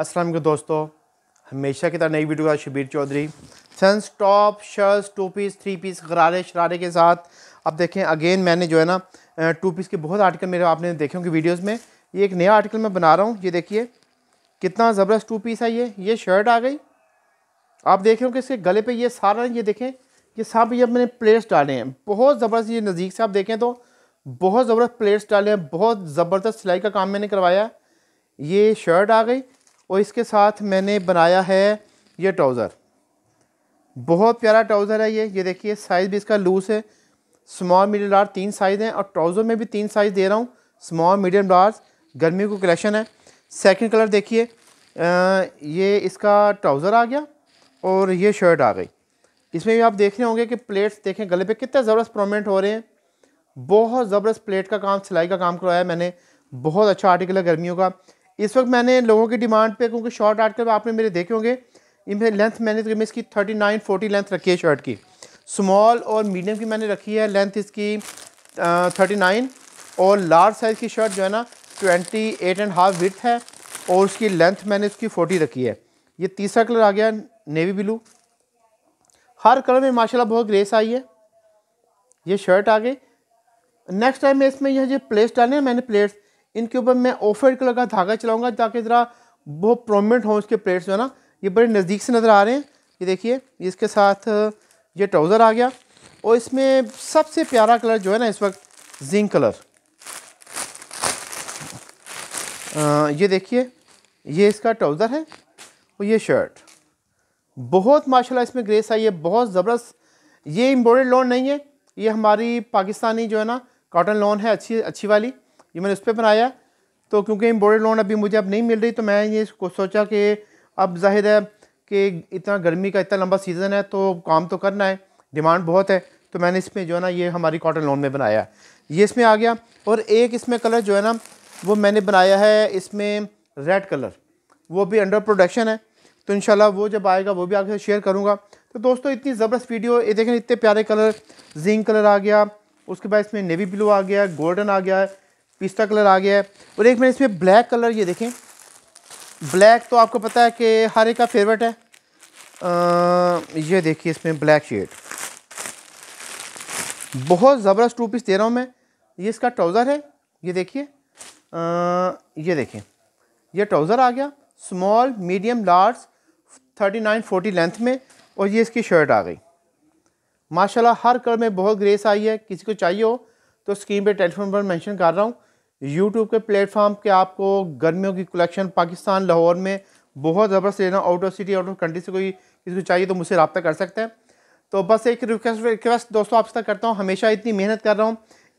असलम दोस्तों हमेशा की तरह नई वीडियो का Shabbir Chaudhary sons top shirts two piece three piece गरारे शरारे के साथ अब देखें अगेन मैंने जो है ना टू पीस के बहुत आर्टिकल मेरे आपने देखे होंगे वीडियोस में ये एक नया आर्टिकल मैं बना रहा हूँ ये देखिए कितना ज़बरदस्त टू पीस है ये ये शर्ट आ गई आप देख रहे हो कि इसके गले पर ये सारा ये देखें ये सब ये मैंने प्लेट्स डाले हैं बहुत ज़बरदस्त ये नज़दीक से आप देखें तो बहुत ज़बरदस्त प्लेट्स डाले हैं बहुत ज़बरदस्त सिलाई का काम मैंने करवाया ये शर्ट आ गई और इसके साथ मैंने बनाया है ये ट्राउज़र बहुत प्यारा ट्राउज़र है ये ये देखिए साइज़ भी इसका लूज़ है स्मॉल मीडियम लार्ज तीन साइज़ हैं और ट्राउज़र में भी तीन साइज़ दे रहा हूँ स्मॉल मीडियम लार्ज गर्मी को कलेक्शन है सेकंड कलर देखिए ये इसका ट्राउज़र आ गया और ये शर्ट आ गई इसमें भी आप देख रहे होंगे कि प्लेट्स देखें गले पे कितने ज़बरदस्त प्रोमेंट हो रहे हैं बहुत ज़बरदस्त प्लेट का काम सिलाई का काम करवाया मैंने बहुत अच्छा आर्टिकल है गर्मियों का इस वक्त मैंने लोगों की डिमांड पे क्योंकि शॉर्ट आर्ट के आपने मेरे देखे होंगे इनमें लेंथ मैंने तो इसकी थर्टी नाइन फोर्टी लेंथ रखी है शर्ट की स्मॉल और मीडियम की मैंने रखी है लेंथ इसकी थर्टी नाइन और लार्ज साइज़ की शर्ट जो है ना twenty eight and half width है और उसकी लेंथ मैंने उसकी फोर्टी रखी है ये तीसरा कलर आ गया नेवी ब्लू हर कलर में माशा बहुत ग्रेस आई है ये शर्ट आ गई नेक्स्ट टाइम मैं इसमें यह जो प्लेट्स डाले हैं मैंने प्लेट्स इनके ऊपर मैं ऑफर कलर का धागा चलाऊंगा ताकि ज़रा बहुत प्रोमिनेंट हो इसके प्लेट्स जो है ना ये बड़े नज़दीक से नज़र आ रहे हैं ये देखिए इसके साथ ये ट्राउज़र आ गया और इसमें सबसे प्यारा कलर जो है ना इस वक्त जिंक कलर आ, ये देखिए ये इसका ट्राउज़र है और ये शर्ट बहुत माशाल्लाह इसमें ग्रेस आई है बहुत ज़बरदस्त ये इम्पोर्टेड लॉन नहीं है ये हमारी पाकिस्तानी जो है ना कॉटन लॉन है अच्छी अच्छी वाली ये मैंने उस पर बनाया तो क्योंकि इम्पोर्टेड लोन अभी मुझे अब नहीं मिल रही तो मैं ये सोचा कि अब जाहिर है कि इतना गर्मी का इतना लंबा सीज़न है तो काम तो करना है डिमांड बहुत है तो मैंने इसमें जो है ना ये हमारी कॉटन लोन में बनाया ये इसमें आ गया और एक इसमें कलर जो है ना वो मैंने बनाया है इसमें रेड कलर वो भी अंडर प्रोडक्शन है तो इन वो जब आएगा वो भी आपके साथ शेयर करूँगा तो दोस्तों इतनी ज़बरदस्त वीडियो ये देखें इतने प्यारे कलर जिंक कलर आ गया उसके बाद इसमें नेवी ब्लू आ गया गोल्डन आ गया है पिस्ता कलर आ गया है और एक मैंने इसमें ब्लैक कलर ये देखें ब्लैक तो आपको पता है कि हर एक का फेवरेट है आ, ये देखिए इसमें ब्लैक शेड बहुत ज़बरदस्त टू पीस दे रहा हूँ मैं ये इसका ट्राउज़र है ये देखिए ये देखें ये ट्राउज़र आ गया small medium large thirty nine forty length में और ये इसकी शर्ट आ गई माशाल्लाह हर कलर में बहुत ग्रेस आई है किसी को चाहिए हो तो स्क्रीन पे टेलीफोन पर मेंशन कर रहा हूँ यूट्यूब के प्लेटफॉर्म के आपको गर्मियों की कलेक्शन पाकिस्तान लाहौर में बहुत ज़बरदस्त लेना out of city out of country से कोई किसी को चाहिए तो मुझसे रबता कर सकते हैं तो बस एक रिक्वेस्ट रिक्वेस्ट दोस्तों आपसे तक करता हूँ हमेशा इतनी मेहनत कर रहा हूँ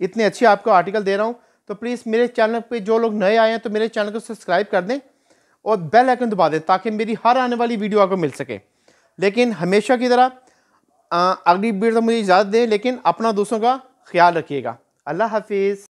इतने अच्छे आपको आर्टिकल दे रहा हूँ तो प्लीज़ मेरे चैनल पर जो लोग नए आए हैं तो मेरे चैनल को सब्सक्राइब कर दें और बेल आइकन दबा दें ताकि मेरी हर आने वाली वीडियो आपको मिल सके लेकिन हमेशा की तरह अगली वीडियो तो मुझे इजाज़त दें लेकिन अपना दोस्तों का ख्याल रखिएगा अल्लाह हाफिज़